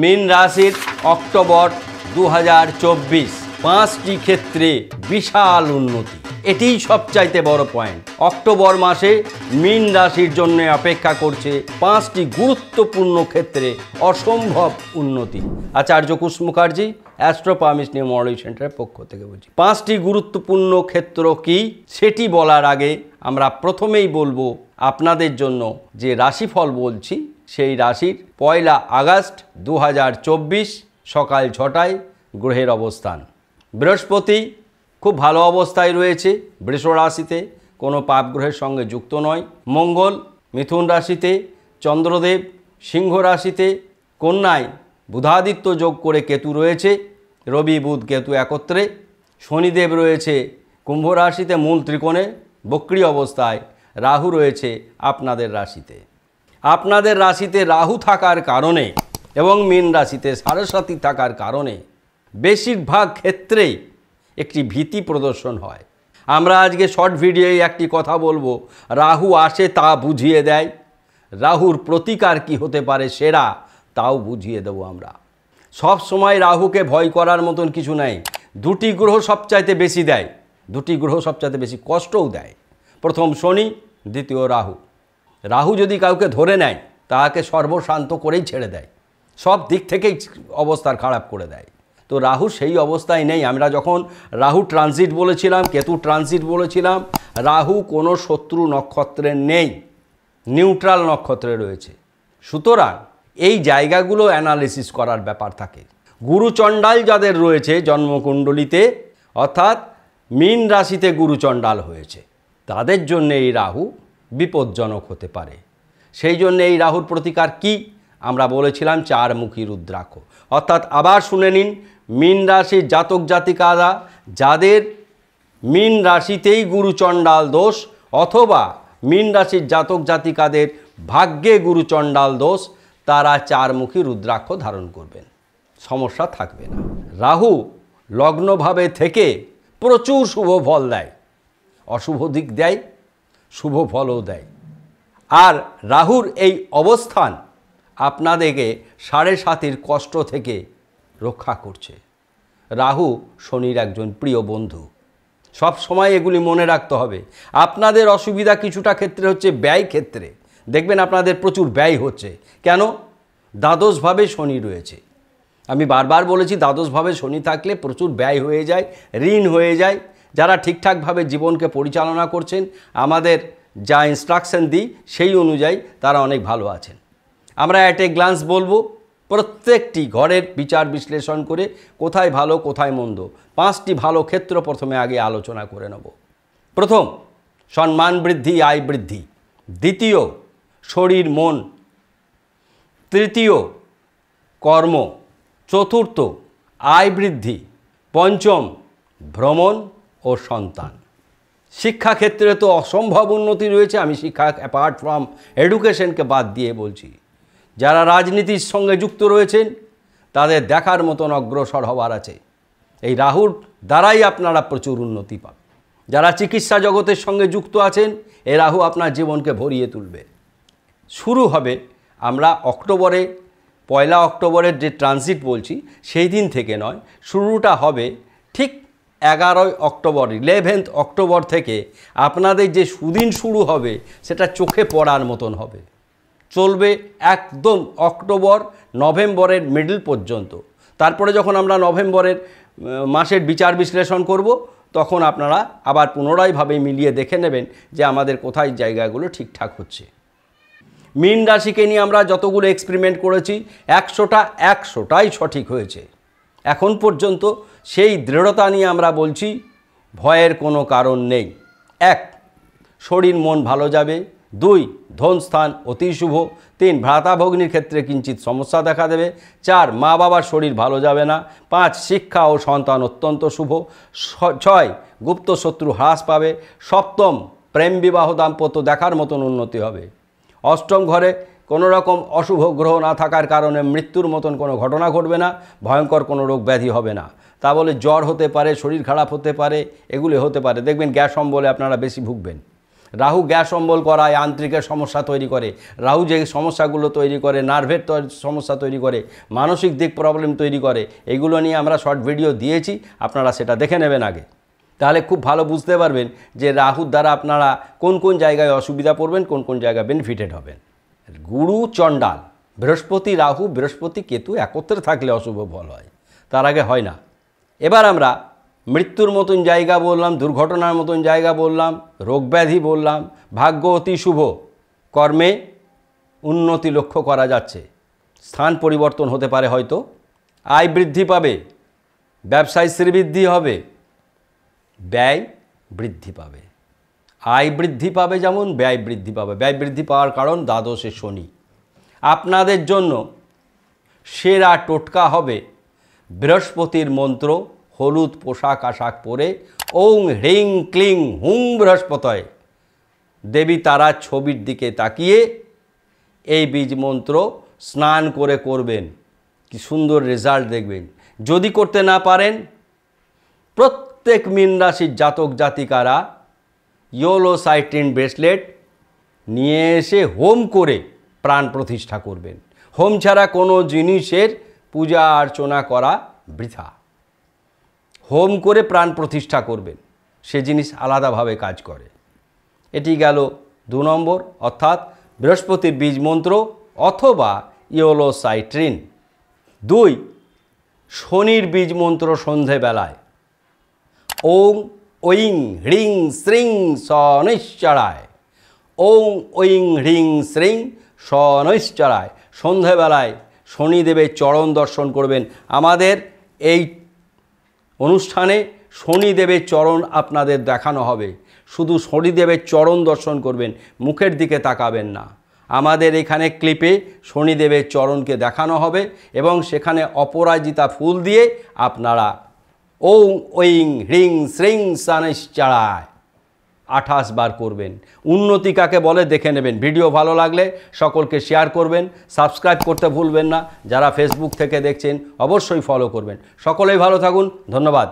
মীন রাশির অক্টোবর দু হাজার চব্বিশ পাঁচটি ক্ষেত্রে বিশাল উন্নতি এটিই সবচাইতে বড় পয়েন্ট অক্টোবর মাসে মীন রাশির জন্য অপেক্ষা করছে পাঁচটি গুরুত্বপূর্ণ ক্ষেত্রে অসম্ভব উন্নতি আচার্য কুশ মুখার্জি অ্যাস্ট্রোপামিস নিউ মডেল সেন্টারের পক্ষ থেকে বলছি পাঁচটি গুরুত্বপূর্ণ ক্ষেত্র কি সেটি বলার আগে আমরা প্রথমেই বলবো আপনাদের জন্য যে রাশিফল বলছি সেই রাশির পয়লা আগস্ট দু সকাল ছটায় গ্রহের অবস্থান বৃহস্পতি খুব ভালো অবস্থায় রয়েছে বৃষ রাশিতে কোনো পাপগ্রহের সঙ্গে যুক্ত নয় মঙ্গল মিথুন রাশিতে চন্দ্রদেব সিংহ রাশিতে কন্যায় বুধাদিত্য যোগ করে কেতু রয়েছে রবি বুধ কেতু একত্রে শনিদেব রয়েছে কুম্ভ রাশিতে মূল ত্রিকোণে বক্রি অবস্থায় রাহু রয়েছে আপনাদের রাশিতে আপনাদের রাশিতে রাহু থাকার কারণে এবং মীন রাশিতে সারস্বতী থাকার কারণে বেশিরভাগ ক্ষেত্রেই একটি ভীতি প্রদর্শন হয় আমরা আজকে শর্ট ভিডিওয়ে একটি কথা বলবো রাহু আসে তা বুঝিয়ে দেয় রাহুর প্রতিকার কি হতে পারে সেরা তাও বুঝিয়ে দেব আমরা সব সময় রাহুকে ভয় করার মতন কিছু নাই দুটি গ্রহ সবচাইতে বেশি দেয় দুটি গ্রহ সবচাইতে বেশি কষ্টও দেয় প্রথম শনি দ্বিতীয় রাহু রাহু যদি কাউকে ধরে নেয় তাকে সর্বশান্ত করেই ছেড়ে দেয় সব দিক থেকেই অবস্থার খারাপ করে দেয় তো রাহু সেই অবস্থায় নেই আমরা যখন রাহু ট্রানজিট বলেছিলাম কেতু ট্রানজিট বলেছিলাম রাহু কোনো শত্রু নক্ষত্রে নেই নিউট্রাল নক্ষত্রে রয়েছে সুতরাং এই জায়গাগুলো অ্যানালিসিস করার ব্যাপার থাকে গুরুচণ্ডাল যাদের রয়েছে জন্মকুণ্ডলিতে অর্থাৎ মীন রাশিতে গুরুচণ্ডাল হয়েছে তাদের জন্য এই রাহু বিপজ্জনক হতে পারে সেই জন্য এই রাহুর প্রতিকার কি আমরা বলেছিলাম চারমুখী রুদ্রাক্ষ অর্থাৎ আবার শুনে নিন মীন রাশির জাতক জাতিকারা যাদের মীন রাশিতেই গুরুচণ্ডাল দোষ অথবা মীন রাশির জাতক জাতিকাদের ভাগ্যে গুরুচণ্ডাল দোষ তারা চারমুখী রুদ্রাক্ষ ধারণ করবেন সমস্যা থাকবে না রাহু লগ্নভাবে থেকে প্রচুর শুভ ফল দেয় অশুভ দিক দেয় শুভ ফলও দেয় আর রাহুর এই অবস্থান আপনাদেরকে সাড়ে সাতির কষ্ট থেকে রক্ষা করছে রাহু শনির একজন প্রিয় বন্ধু সব সময় এগুলি মনে রাখতে হবে আপনাদের অসুবিধা কিছুটা ক্ষেত্রে হচ্ছে ব্যয় ক্ষেত্রে দেখবেন আপনাদের প্রচুর ব্যয় হচ্ছে কেন দ্বাদশভাবে শনি রয়েছে আমি বারবার বলেছি দ্বাদশভাবে শনি থাকলে প্রচুর ব্যয় হয়ে যায় ঋণ হয়ে যায় যারা ঠিকঠাকভাবে জীবনকে পরিচালনা করছেন আমাদের যা ইনস্ট্রাকশান দিই সেই অনুযায়ী তারা অনেক ভালো আছেন আমরা অ্যাট এ গ্লান্স বলবো প্রত্যেকটি ঘরের বিচার বিশ্লেষণ করে কোথায় ভালো কোথায় মন্দ পাঁচটি ভালো ক্ষেত্র প্রথমে আগে আলোচনা করে নেব প্রথম সম্মান বৃদ্ধি আয় বৃদ্ধি দ্বিতীয় শরীর মন তৃতীয় কর্ম চতুর্থ আয় বৃদ্ধি পঞ্চম ভ্রমণ ও সন্তান শিক্ষাক্ষেত্রে তো অসম্ভব উন্নতি রয়েছে আমি শিক্ষা অ্যাপার্ট ফ্রম এডুকেশনকে বাদ দিয়ে বলছি যারা রাজনীতির সঙ্গে যুক্ত রয়েছেন তাদের দেখার মতন অগ্রসর হবার আছে এই রাহুর দ্বারাই আপনারা প্রচুর উন্নতি পাবেন যারা চিকিৎসা জগতের সঙ্গে যুক্ত আছেন এ রাহু আপনার জীবনকে ভরিয়ে তুলবে শুরু হবে আমরা অক্টোবরে পয়লা অক্টোবরের যে ট্রানজিট বলছি সেই দিন থেকে নয় শুরুটা হবে ঠিক এগারোই অক্টোবর ইলেভেন্থ অক্টোবর থেকে আপনাদের যে সুদিন শুরু হবে সেটা চোখে পড়ার মতন হবে চলবে একদম অক্টোবর নভেম্বরের মিডল পর্যন্ত তারপরে যখন আমরা নভেম্বরের মাসের বিচার বিশ্লেষণ করব তখন আপনারা আবার পুনরায়ভাবে মিলিয়ে দেখে নেবেন যে আমাদের কোথায় জায়গাগুলো ঠিকঠাক হচ্ছে মিন রাশিকে নিয়ে আমরা যতগুলো এক্সপেরিমেন্ট করেছি একশোটা একশোটাই সঠিক হয়েছে এখন পর্যন্ত সেই দৃঢ়তা নিয়ে আমরা বলছি ভয়ের কোনো কারণ নেই এক শরীর মন ভালো যাবে দুই ধন স্থান অতি শুভ তিন ভ্রাতাভগ্নির ক্ষেত্রে কিঞ্চিত সমস্যা দেখা দেবে চার মা বাবার শরীর ভালো যাবে না পাঁচ শিক্ষা ও সন্তান অত্যন্ত শুভ ছয় গুপ্ত শত্রু হ্রাস পাবে সপ্তম প্রেম বিবাহ দাম্পত্য দেখার মতন উন্নতি হবে অষ্টম ঘরে কোনো রকম অশুভ গ্রহ না থাকার কারণে মৃত্যুর মতন কোনো ঘটনা ঘটবে না ভয়ঙ্কর কোনো রোগ ব্যাধি হবে না তা বলে জ্বর হতে পারে শরীর খারাপ হতে পারে এগুলি হতে পারে দেখবেন গ্যাস অম্বলে আপনারা বেশি ভুগবেন রাহু গ্যাস অম্বল করায় আন্তরিকের সমস্যা তৈরি করে রাহু যে সমস্যাগুলো তৈরি করে নার্ভের সমস্যা তৈরি করে মানসিক দিক প্রবলেম তৈরি করে এগুলো নিয়ে আমরা শর্ট ভিডিও দিয়েছি আপনারা সেটা দেখে নেবেন আগে তাহলে খুব ভালো বুঝতে পারবেন যে রাহুর দ্বারা আপনারা কোন কোন জায়গায় অসুবিধা পড়বেন কোন কোন জায়গায় বেনিফিটেড হবেন গুরু চণ্ডাল বৃহস্পতি রাহু বৃহস্পতি কেতু একত্রে থাকলে অশুভ ফল হয় তার আগে হয় না এবার আমরা মৃত্যুর মতন জায়গা বললাম দুর্ঘটনার মতন জায়গা বললাম রোগব্যাধি বললাম ভাগ্য অতি শুভ কর্মে উন্নতি লক্ষ্য করা যাচ্ছে স্থান পরিবর্তন হতে পারে হয়তো আয় বৃদ্ধি পাবে ব্যবসায় শ্রীবৃদ্ধি হবে ব্যয় বৃদ্ধি পাবে আয় বৃদ্ধি পাবে যেমন ব্যয় বৃদ্ধি পাবে ব্যয় বৃদ্ধি পাওয়ার কারণ দ্বাদশে শনি আপনাদের জন্য সেরা টোটকা হবে বৃহস্পতির মন্ত্র হলুদ পোশাক আশাক পরে ওং হ্রিং ক্লিং হুং বৃহস্পতয় দেবী তারা ছবির দিকে তাকিয়ে এই বীজ মন্ত্র স্নান করে করবেন কি সুন্দর রেজাল্ট দেখবেন যদি করতে না পারেন প্রত্যেক মীন রাশির জাতক জাতিকারা সাইট্রিন ব্রেসলেট নিয়ে এসে হোম করে প্রাণ প্রতিষ্ঠা করবেন হোম ছাড়া কোনো জিনিসের পূজা অর্চনা করা বৃথা হোম করে প্রাণ প্রতিষ্ঠা করবেন সে জিনিস আলাদাভাবে কাজ করে এটি গেল দু নম্বর অর্থাৎ বৃহস্পতির বীজ মন্ত্র অথবা ইয়োলোসাইট্রিন দুই শনির বীজ মন্ত্র সন্ধেবেলায় ওম ঐং হ্রিং শ্রীং সনৈশ্চরায় ওং ঐং হ্রিং শ্রীং সনৈশ্চরায় সন্ধেবেলায় শনিদেবের চরণ দর্শন করবেন আমাদের এই অনুষ্ঠানে শনিদেবের চরণ আপনাদের দেখানো হবে শুধু শনিদেবের চরণ দর্শন করবেন মুখের দিকে তাকাবেন না আমাদের এখানে ক্লিপে শনিদেবের চরণকে দেখানো হবে এবং সেখানে অপরাজিতা ফুল দিয়ে আপনারা ওং ঐং হ্রিং শ্রিং চাড়ায় আঠাশ বার করবেন উন্নতি কাকে বলে দেখে নেবেন ভিডিও ভালো লাগলে সকলকে শেয়ার করবেন সাবস্ক্রাইব করতে ভুলবেন না যারা ফেসবুক থেকে দেখছেন অবশ্যই ফলো করবেন সকলেই ভালো থাকুন ধন্যবাদ